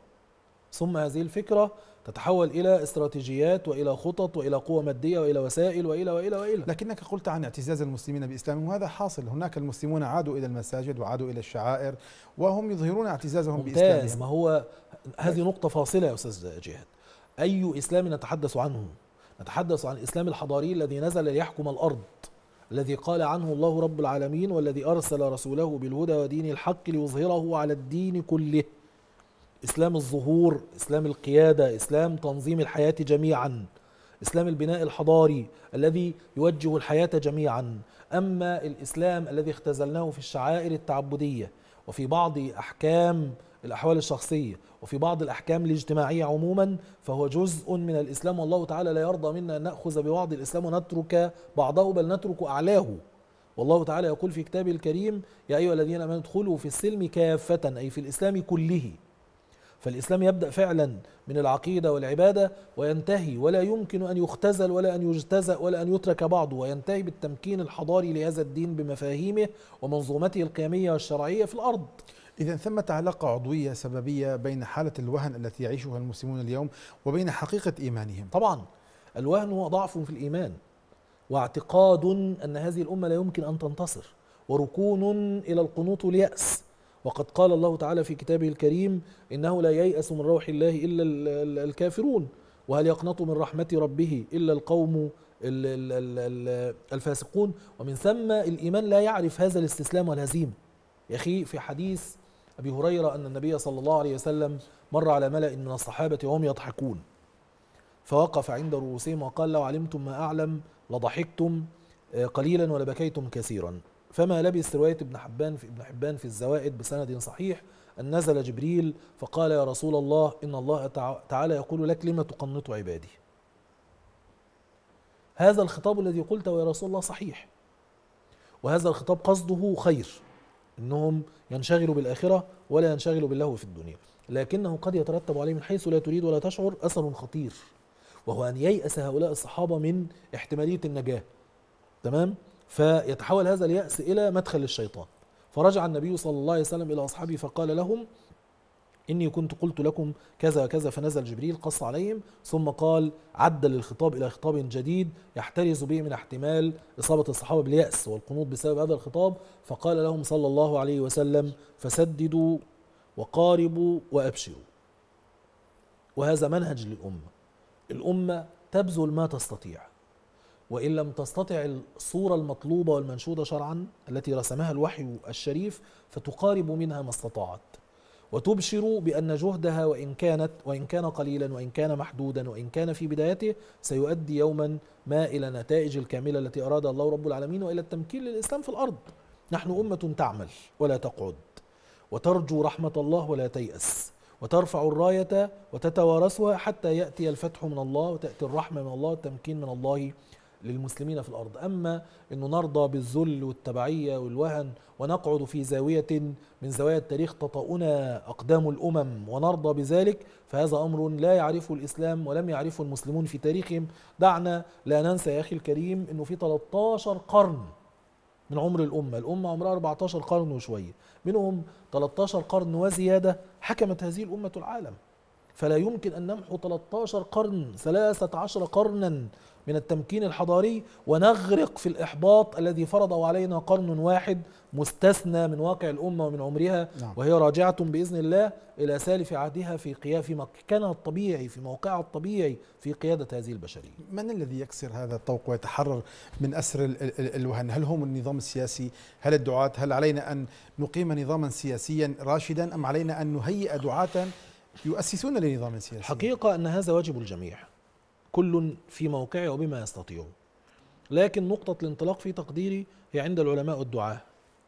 ثم هذه الفكرة تتحول إلى استراتيجيات وإلى خطط وإلى قوة مادية وإلى وسائل وإلى وإلى وإلى لكنك قلت عن اعتزاز المسلمين بإسلامهم وهذا حاصل هناك المسلمون عادوا إلى المساجد وعادوا إلى الشعائر وهم يظهرون اعتزازهم بإسلامهم ما هو هذه نقطة فاصلة يا أستاذ جهاد أي إسلام نتحدث عنه نتحدث عن الإسلام الحضاري الذي نزل ليحكم الأرض الذي قال عنه الله رب العالمين والذي أرسل رسوله بالهدى ودين الحق ليظهره على الدين كله إسلام الظهور إسلام القيادة إسلام تنظيم الحياة جميعا إسلام البناء الحضاري الذي يوجه الحياة جميعا أما الإسلام الذي اختزلناه في الشعائر التعبدية وفي بعض أحكام الأحوال الشخصية وفي بعض الأحكام الاجتماعية عموما فهو جزء من الإسلام والله تعالى لا يرضى منا أن نأخذ ببعض الإسلام ونترك بعضه بل نترك أعلاه والله تعالى يقول في كتابه الكريم يا أيها الذين آمنوا ادخلوا في السلم كافة أي في الإسلام كله فالإسلام يبدأ فعلا من العقيدة والعبادة وينتهي ولا يمكن أن يختزل ولا أن يجتزأ ولا أن يترك بعضه وينتهي بالتمكين الحضاري لهذا الدين بمفاهيمه ومنظومته القيمية والشرعية في الأرض إذا ثمة علاقة عضوية سببية بين حالة الوهن التي يعيشها المسلمون اليوم وبين حقيقة إيمانهم طبعا الوهن هو ضعف في الإيمان واعتقاد أن هذه الأمة لا يمكن أن تنتصر وركون إلى القنوط واليأس وقد قال الله تعالى في كتابه الكريم إنه لا ييأس من روح الله إلا الكافرون وهل يقنط من رحمة ربه إلا القوم الفاسقون ومن ثم الإيمان لا يعرف هذا الاستسلام والهزيمة يا أخي في حديث أبي هريرة أن النبي صلى الله عليه وسلم مر على ملأ من الصحابة وهم يضحكون فوقف عند رؤوسهم وقال لو علمتم ما أعلم لضحكتم آه، قليلا ولبكيتم كثيرا فما لبث رواية ابن حبان في ابن حبان في الزوائد بسند صحيح أن نزل جبريل فقال يا رسول الله إن الله تعالى يقول لك لما تقنط عبادي هذا الخطاب الذي قلته يا رسول الله صحيح وهذا الخطاب قصده خير انهم ينشغلوا بالاخره ولا ينشغلوا باللهو في الدنيا لكنه قد يترتب عليه من حيث لا تريد ولا تشعر اثر خطير وهو ان ييأس هؤلاء الصحابه من احتماليه النجاه تمام فيتحول هذا اليأس الى مدخل للشيطان فرجع النبي صلى الله عليه وسلم الى اصحابه فقال لهم إني كنت قلت لكم كذا وكذا فنزل جبريل قص عليهم ثم قال عدل الخطاب إلى خطاب جديد يحترز به من احتمال إصابة الصحابة باليأس والقنوط بسبب هذا الخطاب فقال لهم صلى الله عليه وسلم فسددوا وقاربوا وأبشروا وهذا منهج للأمة الأمة تبذل ما تستطيع وإن لم تستطع الصورة المطلوبة والمنشودة شرعا التي رسمها الوحي الشريف فتقارب منها ما استطاعت وتبشر بأن جهدها وإن كانت وإن كان قليلا وإن كان محدودا وإن كان في بدايته سيؤدي يوما ما إلى النتائج الكاملة التي أرادها الله رب العالمين وإلى التمكين للإسلام في الأرض نحن أمة تعمل ولا تقعد وترجو رحمة الله ولا تيأس وترفع الراية وتتوارثها حتى يأتي الفتح من الله وتأتي الرحمة من الله والتمكين من الله للمسلمين في الأرض أما أنه نرضى بالذل والتبعية والوهن ونقعد في زاوية من زوايا التاريخ تطأنا أقدام الأمم ونرضى بذلك فهذا أمر لا يعرفه الإسلام ولم يعرفه المسلمون في تاريخهم دعنا لا ننسى يا أخي الكريم أنه في 13 قرن من عمر الأمة الأمة عمرها 14 قرن وشوية منهم 13 قرن وزيادة حكمت هذه الأمة العالم فلا يمكن أن نمحو 13 قرن 13 قرنا من التمكين الحضاري ونغرق في الإحباط الذي فرضه علينا قرن واحد مستثنى من واقع الأمة ومن عمرها نعم. وهي راجعة بإذن الله إلى سالف عهدها في قيادة في مكانها الطبيعي في موقعها الطبيعي في قيادة هذه البشرية من الذي يكسر هذا الطوق ويتحرر من أسر الوهن هل هم النظام السياسي هل الدعاة هل علينا أن نقيم نظاما سياسيا راشدا أم علينا أن نهيئ دعاة يؤسسون لنظام سياسي حقيقة أن هذا واجب الجميع كل في موقعه وبما يستطيعه لكن نقطة الانطلاق في تقديري هي عند العلماء والدعاة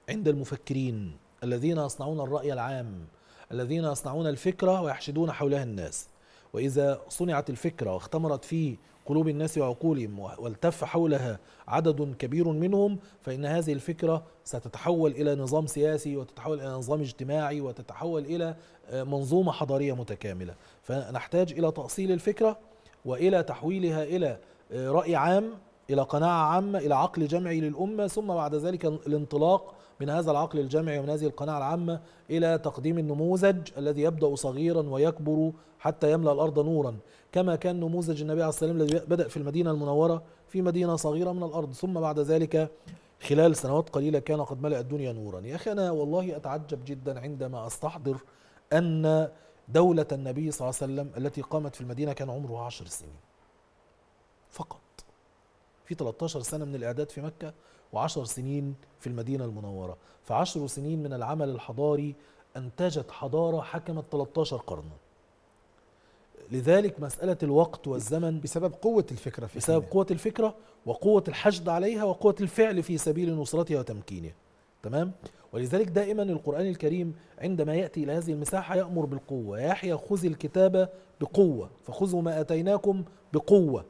عند المفكرين الذين يصنعون الرأي العام الذين يصنعون الفكرة ويحشدون حولها الناس وإذا صنعت الفكرة واختمرت في قلوب الناس وعقولهم والتف حولها عدد كبير منهم فإن هذه الفكرة ستتحول إلى نظام سياسي وتتحول إلى نظام اجتماعي وتتحول إلى آه، منظومة حضارية متكاملة فنحتاج إلى تأصيل الفكرة والى تحويلها الى آه، راي عام الى قناعه عامه الى عقل جمعي للامه ثم بعد ذلك الانطلاق من هذا العقل الجمعي ومن هذه القناعه العامه الى تقديم النموذج الذي يبدا صغيرا ويكبر حتى يملا الارض نورا كما كان نموذج النبي عليه الصلاه والسلام الذي بدا في المدينه المنوره في مدينه صغيره من الارض ثم بعد ذلك خلال سنوات قليله كان قد ملا الدنيا نورا يا اخي انا والله اتعجب جدا عندما استحضر ان دولة النبي صلى الله عليه وسلم التي قامت في المدينة كان عمرها عشر سنين فقط في 13 سنة من الإعداد في مكة وعشر سنين في المدينة المنورة فعشر سنين من العمل الحضاري أنتجت حضارة حكمت 13 قرنا لذلك مسألة الوقت والزمن بسبب قوة الفكرة في بسبب قوة الفكرة وقوة الحشد عليها وقوة الفعل في سبيل نصرتها وتمكينها تمام ولذلك دائما القرآن الكريم عندما يأتي إلى هذه المساحة يأمر بالقوة يحيى خذ الكتاب بقوة فخذوا ما أتيناكم بقوة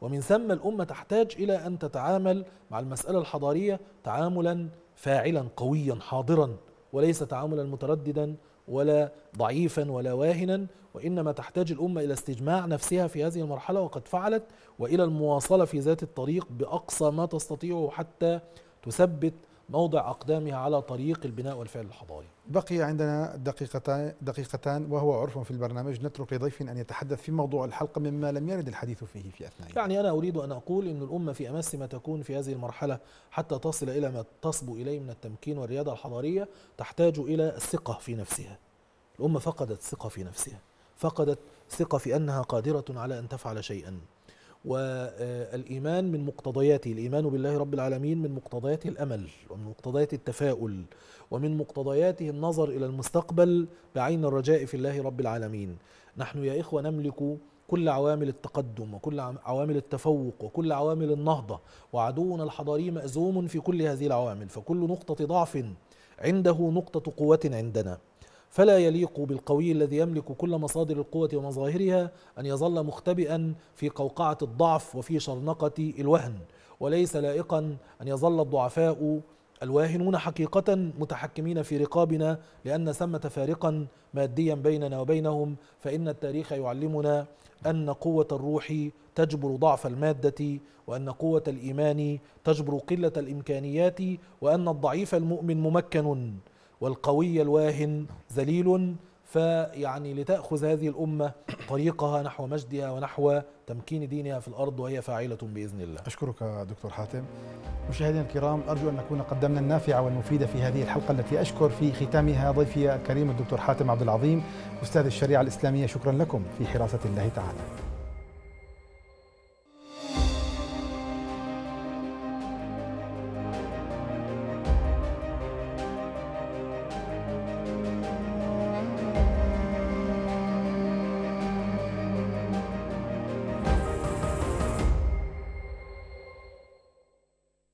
ومن ثم الأمة تحتاج إلى أن تتعامل مع المسألة الحضارية تعاملا فاعلا قويا حاضرا وليس تعاملا مترددا ولا ضعيفا ولا واهنا وإنما تحتاج الأمة إلى استجماع نفسها في هذه المرحلة وقد فعلت وإلى المواصلة في ذات الطريق بأقصى ما تستطيعه حتى تثبت موضع أقدامها على طريق البناء والفعل الحضاري بقي عندنا دقيقتان, دقيقتان وهو عرف في البرنامج نترك لضيف أن يتحدث في موضوع الحلقة مما لم يرد الحديث فيه في أثناء يعني أنا أريد أن أقول أن الأمة في أمس ما تكون في هذه المرحلة حتى تصل إلى ما تصبو إليه من التمكين والريادة الحضارية تحتاج إلى الثقة في نفسها الأمة فقدت الثقة في نفسها فقدت ثقة في أنها قادرة على أن تفعل شيئا والإيمان من مقتضياته الإيمان بالله رب العالمين من مقتضياته الأمل ومن مقتضياته التفاؤل ومن مقتضياته النظر إلى المستقبل بعين الرجاء في الله رب العالمين نحن يا إخوة نملك كل عوامل التقدم وكل عوامل التفوق وكل عوامل النهضة وعدونا الحضاري مأزوم في كل هذه العوامل فكل نقطة ضعف عنده نقطة قوة عندنا فلا يليق بالقوي الذي يملك كل مصادر القوة ومظاهرها أن يظل مختبئا في قوقعة الضعف وفي شرنقة الوهن وليس لائقا أن يظل الضعفاء الواهنون حقيقة متحكمين في رقابنا لأن ثمة فارقا ماديا بيننا وبينهم فإن التاريخ يعلمنا أن قوة الروح تجبر ضعف المادة وأن قوة الإيمان تجبر قلة الإمكانيات وأن الضعيف المؤمن ممكن والقوي الواهن ذليل فيعني لتأخذ هذه الأمة طريقها نحو مجدها ونحو تمكين دينها في الأرض وهي فاعلة بإذن الله أشكرك دكتور حاتم مشاهدينا الكرام أرجو أن نكون قدمنا النافعة والمفيدة في هذه الحلقة التي أشكر في ختامها ضيفي الكريم الدكتور حاتم عبد العظيم أستاذ الشريعة الإسلامية شكرا لكم في حراسة الله تعالى